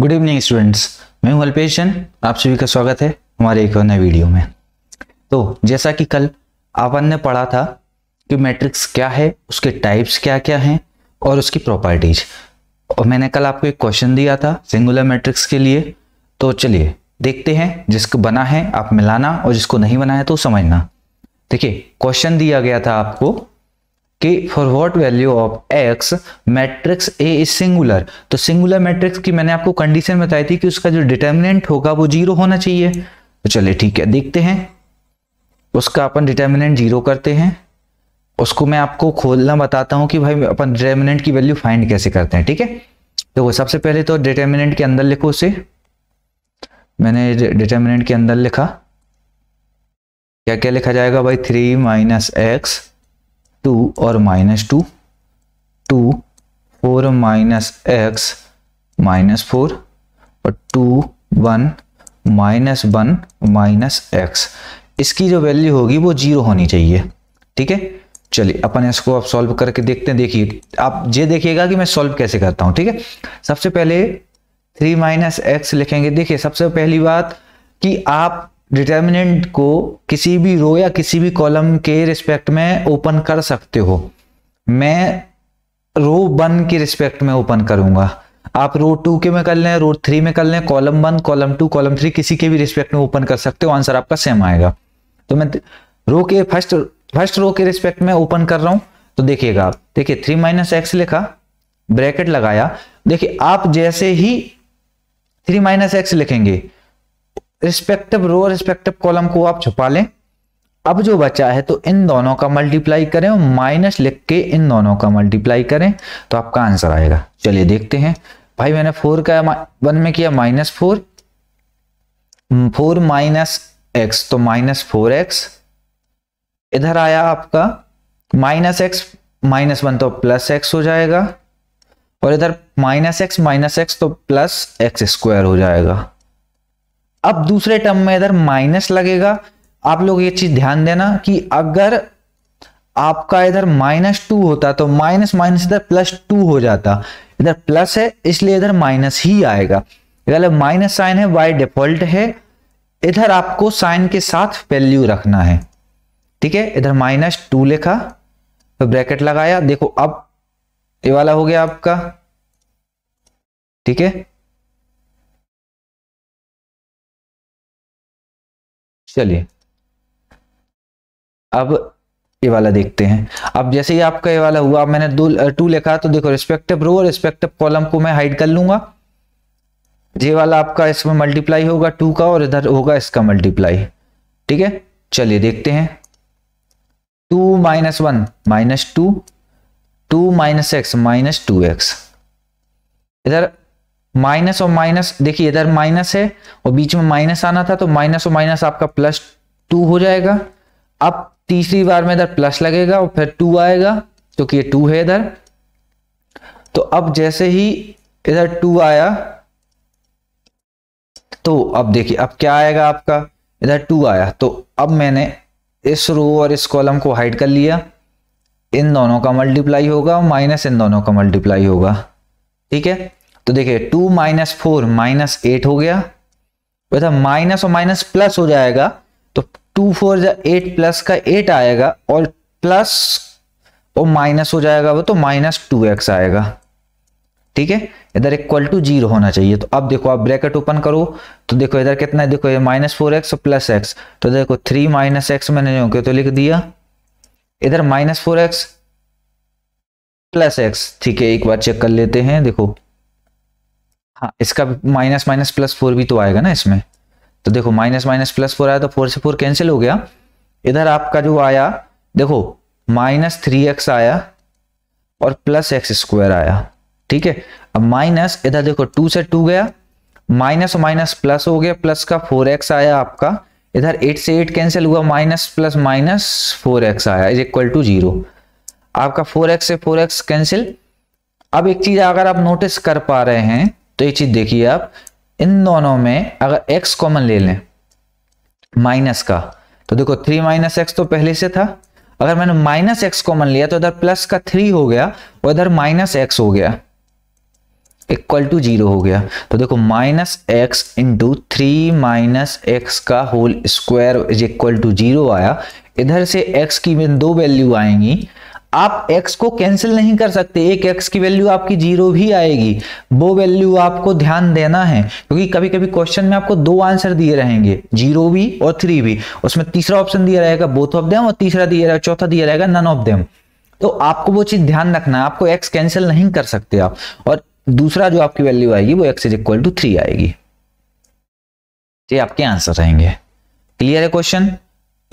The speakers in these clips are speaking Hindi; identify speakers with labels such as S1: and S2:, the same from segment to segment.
S1: गुड इवनिंग स्टूडेंट्स मैं हूं अल्पेश जन आप सभी का स्वागत है हमारे एक और नए वीडियो में तो जैसा कि कल अपन ने पढ़ा था कि मैट्रिक्स क्या है उसके टाइप्स क्या क्या हैं और उसकी प्रॉपर्टीज और मैंने कल आपको एक क्वेश्चन दिया था सिंगुलर मैट्रिक्स के लिए तो चलिए देखते हैं जिसको बना है आप मिलाना और जिसको नहीं बना है तो समझना देखिए क्वेश्चन दिया गया था आपको कि for what value of X matrix A is singular तो सिंगुलर मैट्रिक्स की मैंने आपको कंडीशन बताई थी कि उसका जो डिटर्मिनेंट होगा वो जीरो होना चाहिए तो चलिए ठीक है देखते हैं उसका अपन डिटर्मिनेंट जीरो करते हैं उसको मैं आपको खोलना बताता हूं कि भाई अपन डिटर्मिनेंट की वैल्यू फाइंड कैसे करते हैं ठीक है तो तो सबसे पहले तो डिटर्मिनेंट के अंदर लिखो उसे मैंने डिटर्मिनेंट के अंदर लिखा क्या क्या लिखा जाएगा भाई थ्री माइनस एक्स टू और minus two two four minus X minus four और two one minus one minus X इसकी जो वैल्यू होगी वो जीरो होनी चाहिए ठीक है चलिए अपन इसको आप सॉल्व करके देखते हैं देखिए आप ये देखिएगा कि मैं सॉल्व कैसे करता हूं ठीक है सबसे पहले थ्री माइनस एक्स लिखेंगे देखिए सबसे पहली बात कि आप डिटर्मिनेंट को किसी भी रो या किसी भी कॉलम के रिस्पेक्ट में ओपन कर सकते हो मैं रो वन के रिस्पेक्ट में ओपन करूंगा आप रो टू के में कर लें रो थ्री में कर लें column one column two column three किसी के भी रिस्पेक्ट में ओपन कर सकते हो आंसर आपका सेम आएगा तो मैं रो के फर्स्ट फर्स्ट रो के रिस्पेक्ट में ओपन कर रहा हूं तो देखिएगा आप देखिए थ्री माइनस एक्स लिखा ब्रैकेट लगाया देखिए आप जैसे ही थ्री माइनस एक्स लिखेंगे रिस्पेक्टिव रो रिस्पेक्टिव कॉलम को आप छुपा लें अब जो बचा है तो इन दोनों का मल्टीप्लाई करें और माइनस लिख के इन दोनों का मल्टीप्लाई करें तो आपका आंसर आएगा चलिए देखते हैं भाई मैंने फोर का वन में किया minus four four minus X तो माइनस फोर एक्स इधर आया आपका माइनस एक्स माइनस वन तो प्लस एक्स हो जाएगा और इधर माइनस एक्स माइनस एक्स तो प्लस एक्स स्क्वायर हो जाएगा अब दूसरे टर्म में इधर माइनस लगेगा आप लोग ये चीज ध्यान देना कि अगर आपका इधर माइनस टू होता तो माइनस माइनस इधर प्लस टू हो जाता इधर प्लस है इसलिए इधर माइनस ही आएगा माइनस साइन है बाय डिफॉल्ट है इधर आपको साइन के साथ वैल्यू रखना है ठीक है इधर माइनस टू लिखा तो ब्रैकेट लगाया देखो अब ये वाला हो गया आपका ठीक है चलिए अब ये वाला देखते हैं अब जैसे ही आपका ये वाला हुआ मैंने दो टू लिखा तो देखो रिस्पेक्टिव रो और रिस्पेक्टिव कॉलम को मैं हाइड कर लूंगा ये वाला आपका इसमें मल्टीप्लाई होगा टू का और इधर होगा इसका मल्टीप्लाई ठीक है चलिए देखते हैं two minus one minus two two minus X minus two X इधर माइनस और माइनस देखिए इधर माइनस है और बीच में माइनस आना था तो माइनस और माइनस आपका प्लस टू हो जाएगा अब तीसरी बार में इधर प्लस लगेगा और फिर टू आएगा क्योंकि ये टू है इधर तो अब जैसे ही इधर टू आया तो अब देखिए अब क्या आएगा आपका इधर टू आया तो अब मैंने इस रो और इस कॉलम को हाइड कर लिया इन दोनों का मल्टीप्लाई होगा माइनस इन दोनों का मल्टीप्लाई होगा ठीक है तो देखिए two minus four minus eight हो गया वैसा माइनस और माइनस प्लस हो जाएगा तो टू फोर जा एट प्लस का एट आएगा और प्लस और माइनस हो जाएगा वो तो माइनस टू एक्स आएगा ठीक है इधर इक्वल टू जीरो होना चाहिए तो अब देखो आप ब्रैकेट ओपन करो तो देखो इधर कितना है देखो ये माइनस फोर एक्स और प्लस एक्स तो देखो थ्री माइनस एक्स मैंने जो तो लिख दिया इधर minus four X plus X ठीक है एक बार चेक कर लेते हैं देखो हाँ इसका माइनस माइनस प्लस फोर भी तो आएगा ना इसमें तो देखो माइनस माइनस प्लस फोर आया तो फोर से फोर कैंसिल हो गया इधर आपका जो आया देखो माइनस थ्री एक्स आया और प्लस एक्स स्क्वायर आया ठीक है अब माइनस इधर देखो टू से टू गया माइनस और माइनस प्लस हो गया प्लस का फोर एक्स आया आपका इधर एट से एट कैंसिल हुआ minus plus minus four X आया इज इक्वल टू जीरो आपका फोर एक्स से फोर एक्स कैंसिल अब एक चीज अगर आप नोटिस कर पा रहे हैं तो ये चीज देखिए आप इन दोनों में अगर x कॉमन ले लें माइनस का तो देखो थ्री माइनस एक्स तो पहले से था अगर मैंने माइनस एक्स कॉमन लिया तो इधर प्लस का थ्री हो गया और इधर माइनस एक्स हो गया इक्वल टू जीरो हो गया तो देखो minus X into three minus X का whole square is equal to zero आया इधर से एक्स की दो वैल्यू आएंगी आप x को कैंसिल नहीं कर सकते एक x की वैल्यू आपकी जीरो भी आएगी वो वैल्यू आपको ध्यान देना है क्योंकि कभी कभी क्वेश्चन में आपको दो आंसर दिए रहेंगे जीरो भी और थ्री भी उसमें तीसरा ऑप्शन दिया रहेगा बोथ ऑफ देम और तीसरा दिया रहेगा चौथा दिया रहेगा नन ऑफ देम तो आपको वो चीज ध्यान रखना है आपको एक्स कैंसिल नहीं कर सकते आप और दूसरा जो आपकी वैल्यू आएगी वो X is equal to three आएगी ये आपके आंसर रहेंगे क्लियर है क्वेश्चन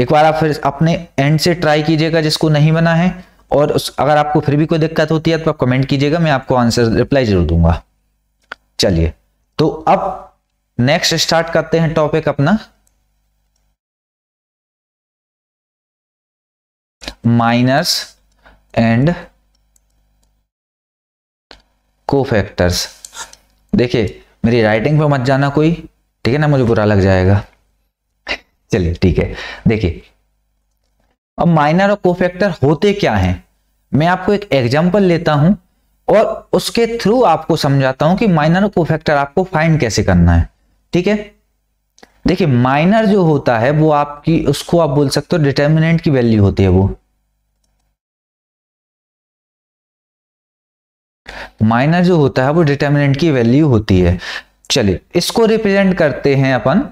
S1: एक बार आप फिर अपने एंड से ट्राई कीजिएगा जिसको नहीं बना है और अगर आपको फिर भी कोई दिक्कत होती है तो आप कमेंट कीजिएगा मैं आपको आंसर रिप्लाई जरूर दूंगा चलिए तो अब नेक्स्ट स्टार्ट करते हैं टॉपिक अपना माइनस एंड कोफैक्टर्स देखिए मेरी राइटिंग पे मत जाना कोई ठीक है ना मुझे बुरा लग जाएगा चलिए ठीक है देखिए अब माइनर और कोफैक्टर होते क्या हैं मैं आपको एक एग्जाम्पल लेता हूं और उसके थ्रू आपको समझाता हूं कि माइनर और कोफैक्टर आपको फाइंड कैसे करना है ठीक है देखिए माइनर जो होता है वो आपकी उसको आप बोल सकते हो डिटर्मिनेंट की वैल्यू होती है वो माइनर जो होता है वो डिटर्मिनेंट की वैल्यू होती है चलिए इसको रिप्रेजेंट करते हैं अपन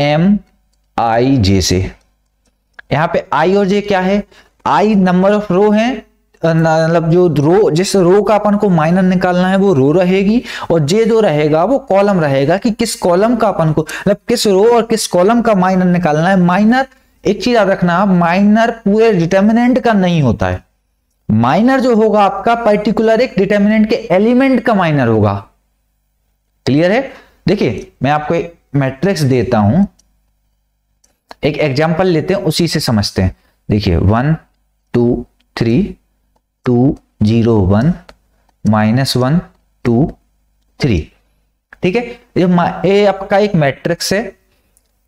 S1: एम आई जे से यहाँ पे आई और जे क्या है आई नंबर ऑफ रो है मतलब जो रो जिस रो का अपन को माइनर निकालना है वो रो रहेगी और जे जो रहेगा वो कॉलम रहेगा कि किस कॉलम का अपन को मतलब किस रो और किस कॉलम का माइनर निकालना है माइनर एक चीज याद रखना आप माइनर पूरे डिटर्मिनेंट का नहीं होता है माइनर जो होगा आपका पर्टिकुलर एक डिटर्मिनेंट के एलिमेंट का माइनर होगा क्लियर है देखिए मैं आपको एक मैट्रिक्स देता हूं एक एग्जाम्पल लेते हैं उसी से समझते हैं देखिए one two three two zero one minus one two three ठीक है ये आपका एक मैट्रिक्स है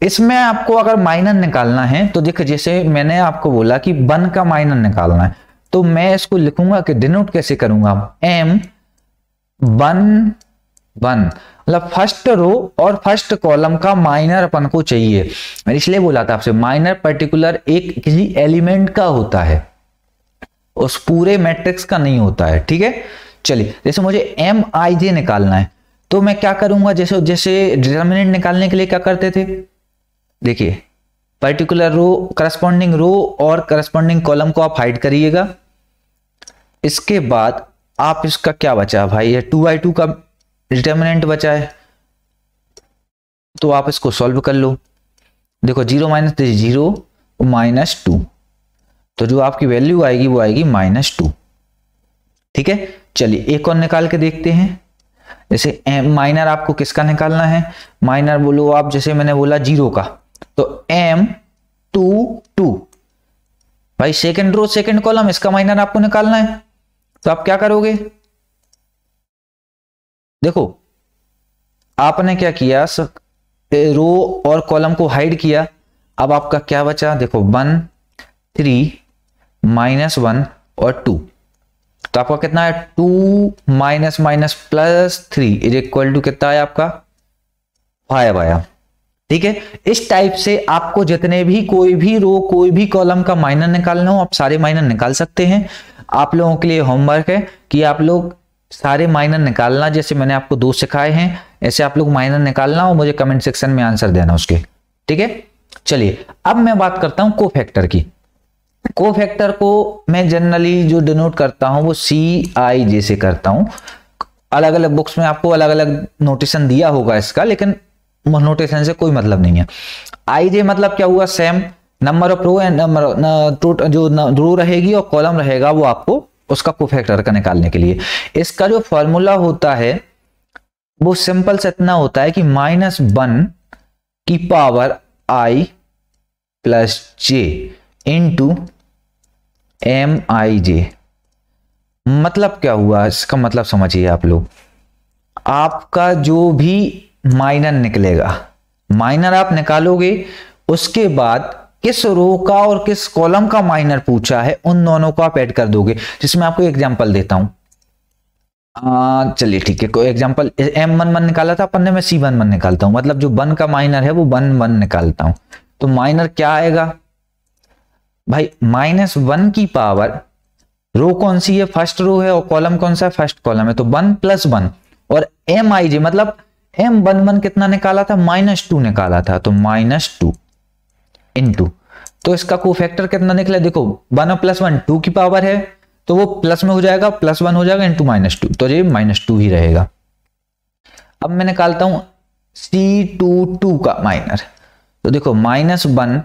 S1: इसमें आपको अगर माइनर निकालना है तो देखिए जैसे मैंने आपको बोला कि वन का माइनर निकालना है तो मैं इसको लिखूंगा कि डिनोट कैसे करूंगा एम वन वन मतलब फर्स्ट रो और फर्स्ट कॉलम का माइनर अपन को चाहिए इसलिए बोला था आपसे माइनर पर्टिकुलर एक किसी एलिमेंट का होता है उस पूरे मैट्रिक्स का नहीं होता है ठीक है चलिए जैसे मुझे एम आई जे निकालना है तो मैं क्या करूंगा जैसे जैसे डिटर्मिनेंट निकालने के लिए क्या करते थे देखिए पर्टिकुलर रो करस्पॉन्डिंग रो और करस्पॉन्डिंग कॉलम को आप हाइड करिएगा इसके बाद आप इसका क्या बचा भाई ये टू बाई टू का डिटर्मिनेंट बचा है तो आप इसको सॉल्व कर लो देखो zero minus zero minus two तो जो आपकी वैल्यू आएगी वो आएगी माइनस टू ठीक है चलिए एक और निकाल के देखते हैं जैसे एम माइनर आपको किसका निकालना है माइनर बोलो आप जैसे मैंने बोला जीरो का तो एम टू टू भाई सेकेंड रो सेकेंड कॉलम इसका माइनर आपको निकालना है तो आप क्या करोगे देखो आपने क्या किया रो और कॉलम को हाइड किया अब आपका क्या बचा देखो वन थ्री माइनस वन और टू तो आपका कितना है two minus minus plus three is equal to कितना है आपका फाइव आया ठीक है इस टाइप से आपको जितने भी कोई भी रो कोई भी कॉलम का माइनर निकालना हो आप सारे माइनर निकाल सकते हैं आप लोगों के लिए होमवर्क है कि आप लोग सारे माइनर निकालना जैसे मैंने आपको दो सिखाए हैं ऐसे आप लोग माइनर निकालना और मुझे कमेंट सेक्शन में आंसर देना उसके ठीक है चलिए अब मैं बात करता हूं को फैक्टर की को फैक्टर को मैं जनरली जो डिनोट करता हूं वो सी आई जे से करता हूं अलग अलग बुक्स में आपको अलग अलग नोटेशन दिया होगा इसका लेकिन नोटेशन से कोई मतलब नहीं है आई जे मतलब क्या हुआ same number of row and number जो रो रहेगी और कॉलम रहेगा वो आपको उसका कोफैक्टर का निकालने के लिए इसका जो फॉर्मूला होता है वो सिंपल से इतना होता है कि माइनस वन की power I plus J into M I J मतलब क्या हुआ इसका मतलब समझिए आप लोग आपका जो भी माइनर निकलेगा माइनर आप निकालोगे उसके बाद किस रो का और किस कॉलम का माइनर पूछा है उन दोनों को आप ऐड कर दोगे जिसमें आपको एग्जाम्पल देता हूं चलिए ठीक है कोई एग्जाम्पल एम वन वन निकाला था पन्ने में सी वन वन निकालता हूं मतलब जो वन का माइनर है वो वन वन निकालता हूं तो माइनर क्या आएगा भाई माइनस वन की पावर रो कौन सी है फर्स्ट रो है और कॉलम कौन सा है फर्स्ट कॉलम है तो वन प्लस वन और एम आई जी मतलब एम वन वन कितना निकाला था माइनस टू निकाला था तो माइनस टू इंटू तो इसका को फैक्टर कितना निकला देखो वन और प्लस वन टू की पावर है तो वो प्लस में हो जाएगा प्लस वन हो जाएगा इंटू माइनस टू तो ये माइनस टू ही रहेगा अब मैं निकालता हूं सी टू टू का माइनर तो देखो माइनस वन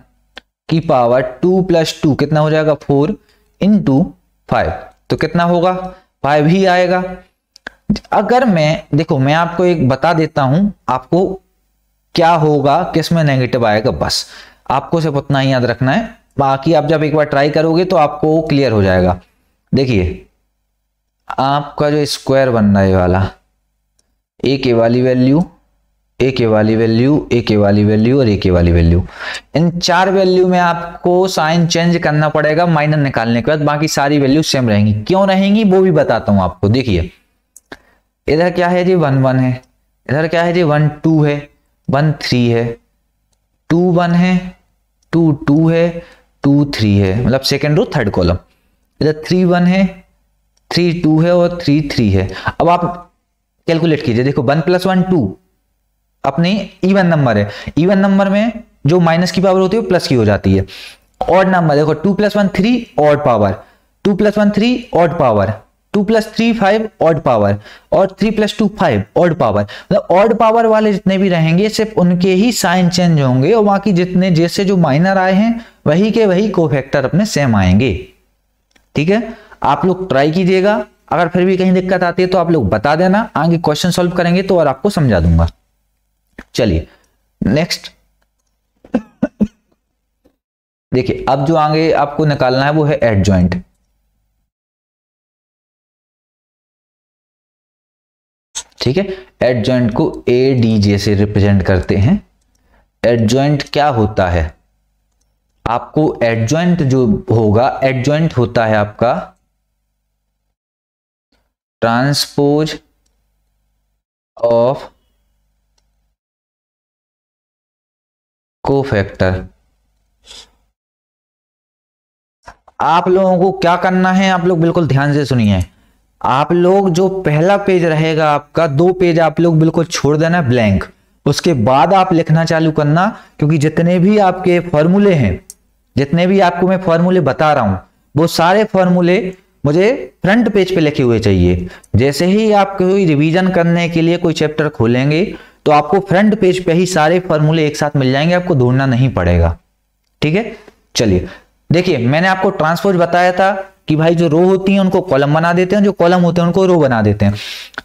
S1: की पावर टू प्लस टू कितना हो जाएगा फोर इंटू फाइव तो कितना होगा फाइव ही आएगा अगर मैं देखो मैं आपको एक बता देता हूं आपको क्या होगा किसमें नेगेटिव आएगा बस आपको सिर्फ उतना ही याद रखना है बाकी आप जब एक बार ट्राई करोगे तो आपको क्लियर हो जाएगा देखिए आपका जो स्क्वायर बन रहा है वाला ए के वाली वैल्यू ए के वाली वैल्यू ए के वाली वैल्यू और ए के वाली वैल्यू इन चार वैल्यू में आपको साइन चेंज करना पड़ेगा माइनर निकालने के बाद बाकी सारी वैल्यू सेम रहेंगी क्यों रहेंगी वो भी बताता हूं आपको देखिए इधर क्या है जी वन वन है इधर क्या है जी वन टू है वन थ्री है टू वन है टू टू है टू थ्री है मतलब सेकेंड रो थर्ड कॉलम इधर थ्री वन है थ्री टू है और थ्री थ्री है अब आप कैलकुलेट कीजिए देखो वन प्लस वन टू अपने इवन नंबर है इवन नंबर में जो माइनस की पावर होती है वो प्लस की हो जाती है ऑड नंबर देखो two plus one three odd power two plus one three odd power two plus three five odd power और three plus two five odd power मतलब ऑड पावर वाले जितने भी रहेंगे सिर्फ उनके ही साइन चेंज होंगे और बाकी जितने जैसे जो माइनर आए हैं वही के वही को फैक्टर अपने सेम आएंगे ठीक है आप लोग ट्राई कीजिएगा अगर फिर भी कहीं दिक्कत आती है तो आप लोग बता देना आगे क्वेश्चन सॉल्व करेंगे तो और आपको समझा दूंगा चलिए नेक्स्ट देखिए अब जो आगे आपको निकालना है वो है एड ज्वाइंट ठीक है एड ज्वाइंट को ए डी जे से रिप्रेजेंट करते हैं एड ज्वाइंट क्या होता है आपको एड ज्वाइंट जो होगा एड ज्वाइंट होता है आपका ट्रांसपोज ऑफ को फैक्टर आप लोगों को क्या करना है आप लोग बिल्कुल ध्यान से सुनिए आप लोग जो पहला पेज रहेगा आपका दो पेज आप लोग बिल्कुल छोड़ देना ब्लैंक उसके बाद आप लिखना चालू करना क्योंकि जितने भी आपके फॉर्मूले हैं जितने भी आपको मैं फॉर्मूले बता रहा हूं वो सारे फॉर्मूले मुझे फ्रंट पेज पे लिखे हुए चाहिए जैसे ही आप कोई रिवीजन करने के लिए कोई चैप्टर खोलेंगे तो आपको फ्रंट पेज पे ही सारे फॉर्मूले एक साथ मिल जाएंगे आपको ढूंढना नहीं पड़ेगा ठीक है चलिए देखिए मैंने आपको ट्रांसपोज बताया था कि भाई जो रो होती है उनको कॉलम बना देते हैं जो कॉलम होते हैं उनको रो बना देते हैं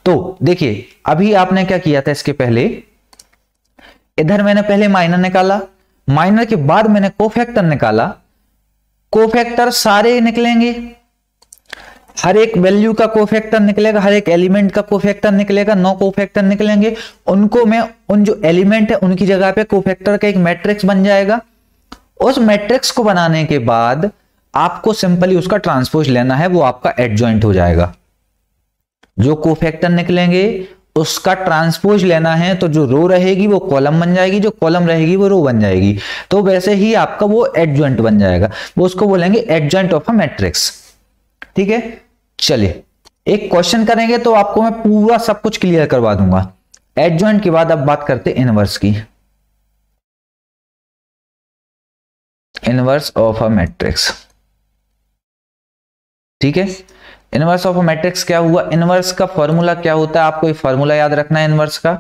S1: तो देखिए अभी आपने क्या किया था इसके पहले इधर मैंने पहले माइनर निकाला माइनर के बाद मैंने कोफैक्टर निकाला कोफैक्टर सारे निकलेंगे हर एक वैल्यू का कोफैक्टर निकलेगा हर एक एलिमेंट का कोफैक्टर निकलेगा नौ कोफैक्टर निकलेंगे उनको मैं उन जो एलिमेंट है उनकी जगह पे कोफैक्टर का एक मैट्रिक्स बन जाएगा उस मैट्रिक्स को बनाने के बाद आपको सिंपली उसका ट्रांसपोज लेना है वो आपका एडजॉइंट हो जाएगा जो कोफैक्टर निकलेंगे उसका ट्रांसपोज लेना है तो जो रो रहेगी वो कॉलम बन जाएगी जो कॉलम रहेगी वो रो बन जाएगी तो वैसे ही आपका वो एडजॉइंट बन जाएगा वो उसको बोलेंगे एडजॉइंट ऑफ अ मैट्रिक्स ठीक है चलिए एक क्वेश्चन करेंगे तो आपको मैं पूरा सब कुछ क्लियर करवा दूंगा एडजॉइंट के बाद अब बात करते इनवर्स की इनवर्स ऑफ अ मैट्रिक्स ठीक है इनवर्स ऑफ मैट्रिक्स क्या हुआ इनवर्स का फॉर्मूला क्या होता है आपको ये फॉर्मूला याद रखना है इनवर्स का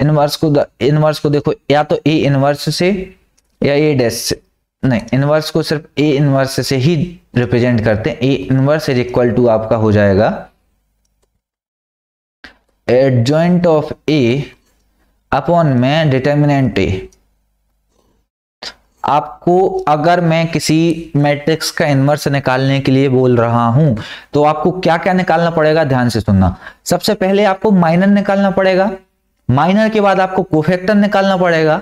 S1: इनवर्स को इनवर्स को देखो या तो ए इनवर्स से या ए डैश से नहीं इनवर्स को सिर्फ ए इनवर्स से ही रिप्रेजेंट करते हैं A inverse is equal to आपका हो जाएगा एडजॉइंट ऑफ ए अपॉन में डिटर्मिनेंट ए आपको अगर मैं किसी मैट्रिक्स का इन्वर्स निकालने के लिए बोल रहा हूं तो आपको क्या क्या निकालना पड़ेगा ध्यान से सुनना सबसे पहले आपको माइनर निकालना पड़ेगा माइनर के बाद आपको कोफेक्टर निकालना पड़ेगा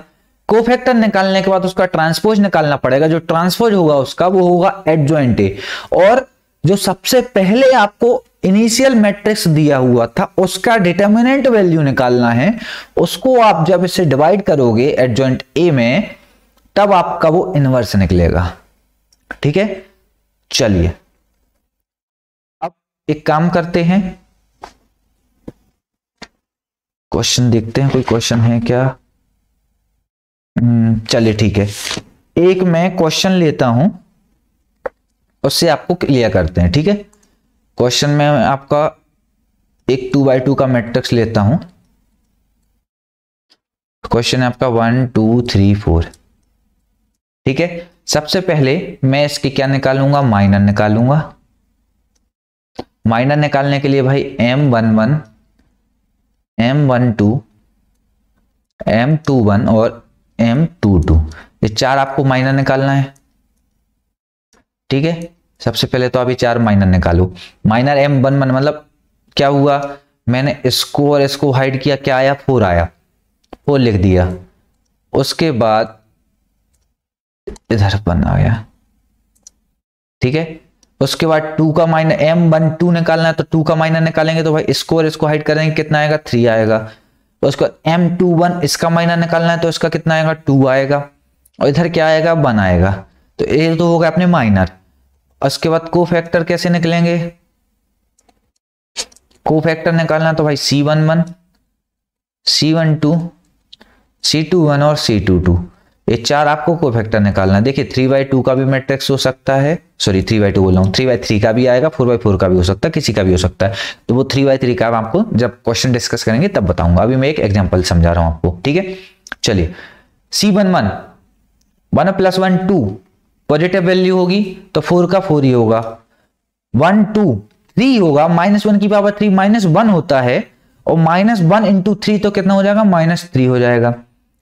S1: कोफेक्टर निकालने के बाद उसका ट्रांसपोज निकालना पड़ेगा जो ट्रांसपोज होगा उसका वो होगा एडजॉइंट ए और जो सबसे पहले आपको इनिशियल मैट्रिक्स दिया हुआ था उसका डिटर्मिनेंट वैल्यू निकालना है उसको आप जब इसे डिवाइड करोगे एडजॉइंट ए में तब आपका वो इनवर्स निकलेगा ठीक है चलिए अब एक काम करते हैं क्वेश्चन देखते हैं कोई क्वेश्चन है क्या हम्म, चलिए ठीक है एक मैं क्वेश्चन लेता हूं उससे आपको क्लियर करते हैं ठीक है क्वेश्चन में आपका एक टू बाई टू का मैट्रिक्स लेता हूं क्वेश्चन है आपका वन टू थ्री फोर ठीक है सबसे पहले मैं इसकी क्या निकालूंगा माइनर निकालूंगा माइनर निकालने के लिए भाई M one one M one two M two one और एम टू टू ये चार आपको माइनर निकालना है ठीक है सबसे पहले तो आप ये चार माइनर निकालो माइनर एम वन वन मतलब क्या हुआ मैंने इसको और इसको हाइड किया क्या आया फोर आया फोर लिख दिया उसके बाद इधर बन आ गया ठीक है उसके बाद टू का माइनस एम वन टू निकालना है तो टू का माइनस निकालेंगे तो भाई स्कोर इसको हाइट करेंगे कितना आएगा थ्री आएगा तो उसको एम टू वन इसका माइनस निकालना है तो इसका कितना आएगा टू आएगा और इधर क्या आएगा वन आएगा तो ये तो होगा अपने माइनर उसके बाद को फैक्टर कैसे निकलेंगे को फैक्टर निकालना तो भाई C one one C one two C two one और सी टू टू ये चार आपको को फैक्टर निकालना है देखिए थ्री बाई टू का भी मैट्रिक्स हो सकता है सॉरी थ्री बाई टू बोल रहा हूँ थ्री बाई थ्री का भी आएगा फोर बाई फोर का भी हो सकता है किसी का भी हो सकता है तो वो थ्री बाई थ्री का आपको जब क्वेश्चन डिस्कस करेंगे तब बताऊंगा अभी मैं एक एग्जाम्पल समझा रहा हूँ आपको ठीक है चलिए C one one one plus one two positive value होगी तो फोर का फोर ही होगा वन टू थ्री होगा माइनस वन की पावर थ्री माइनस वन होता है और माइनस वन इंटू थ्री तो कितना हो जाएगा माइनस थ्री हो जाएगा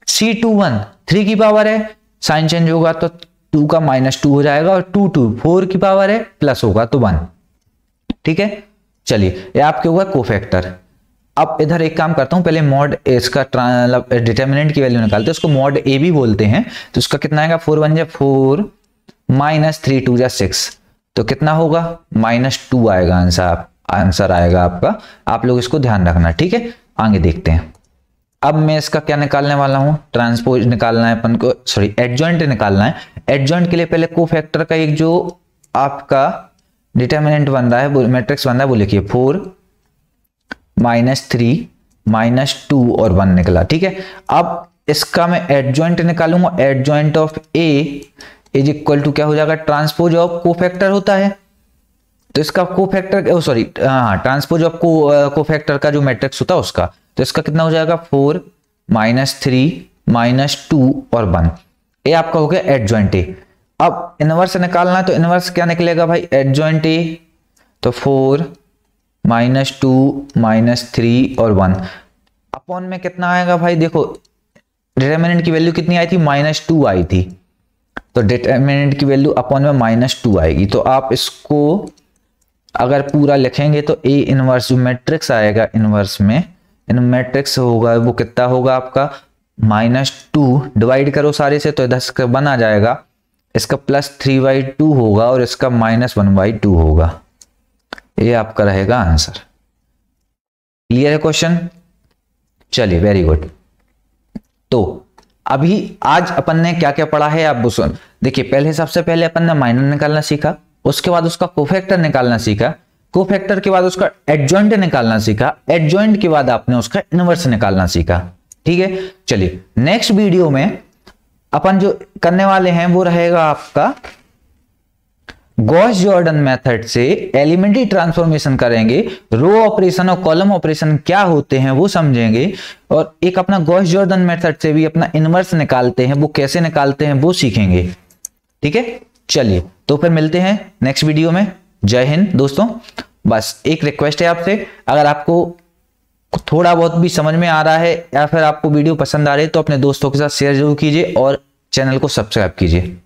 S1: सी टू वन थ्री की पावर है साइन चेंज होगा तो टू का माइनस टू हो जाएगा और टू टू फोर की पावर है प्लस होगा तो वन ठीक है चलिए ये आपके होगा कोफैक्टर अब इधर एक काम करता हूं पहले मॉड इसका मतलब डिटर्मिनेंट की वैल्यू निकालते हैं उसको मॉड ए भी बोलते हैं तो उसका कितना आएगा फोर वन या फोर माइनस थ्री टू या सिक्स तो कितना होगा माइनस टू आएगा आंसर आंसर आएगा आपका आप लोग इसको ध्यान रखना ठीक है आगे देखते हैं अब मैं इसका क्या निकालने वाला हूं ट्रांसपोज निकालना है अपन को सॉरी एडजॉइंट निकालना है एडजॉइंट के लिए पहले को फैक्टर का एक जो आपका डिटर्मिनेंट बन रहा है मैट्रिक्स बन रहा है वो लिखिए four minus three minus two और वन निकला ठीक है अब इसका मैं एडजॉइंट निकालूंगा adjoint of A is equal to क्या हो जाएगा ट्रांसपोज ऑफ को फैक्टर होता है तो इसका को फैक्टर सॉरी हाँ ट्रांसपोज ऑफ को फैक्टर का जो मैट्रिक्स होता है उसका तो इसका कितना हो जाएगा four minus three minus two और वन ये आपका हो गया एट ज्वाइंट ए अब इनवर्स निकालना है तो इनवर्स क्या निकलेगा भाई एट ज्वाइंट ए तो four minus two minus three और वन अपॉन में कितना आएगा भाई देखो डिटर्मिनेंट की वैल्यू कितनी आई थी माइनस टू आई थी तो डिटर्मिनेंट की वैल्यू अपॉन में माइनस टू आएगी तो आप इसको अगर पूरा लिखेंगे तो ए इनवर्स जो मैट्रिक्स आएगा इनवर्स में मैट्रिक्स होगा वो कितना होगा आपका माइनस टू डिवाइड करो सारे से तो दस का बन आ जाएगा इसका प्लस थ्री बाई टू होगा और इसका माइनस वन बाई टू होगा ये आपका रहेगा आंसर क्लियर है क्वेश्चन चलिए वेरी गुड तो अभी आज अपन ने क्या क्या पढ़ा है आप सुन देखिए पहले सबसे पहले अपन ने माइनर निकालना सीखा उसके बाद उसका कोफेक्टर निकालना सीखा कोफैक्टर फैक्टर के बाद उसका एडजॉइंट निकालना सीखा एडजॉइंट के बाद आपने उसका इनवर्स निकालना सीखा ठीक है चलिए नेक्स्ट वीडियो में अपन जो करने वाले हैं वो रहेगा आपका गॉस जॉर्डन मेथड से एलिमेंट्री ट्रांसफॉर्मेशन करेंगे रो ऑपरेशन और कॉलम ऑपरेशन क्या होते हैं वो समझेंगे और एक अपना गॉस जॉर्डन मेथड से भी अपना इनवर्स निकालते हैं वो कैसे निकालते हैं वो सीखेंगे ठीक है चलिए तो फिर मिलते हैं नेक्स्ट वीडियो में जय हिंद दोस्तों बस एक रिक्वेस्ट है आपसे अगर आपको थोड़ा बहुत भी समझ में आ रहा है या फिर आपको वीडियो पसंद आ रही है तो अपने दोस्तों के साथ शेयर जरूर कीजिए और चैनल को सब्सक्राइब कीजिए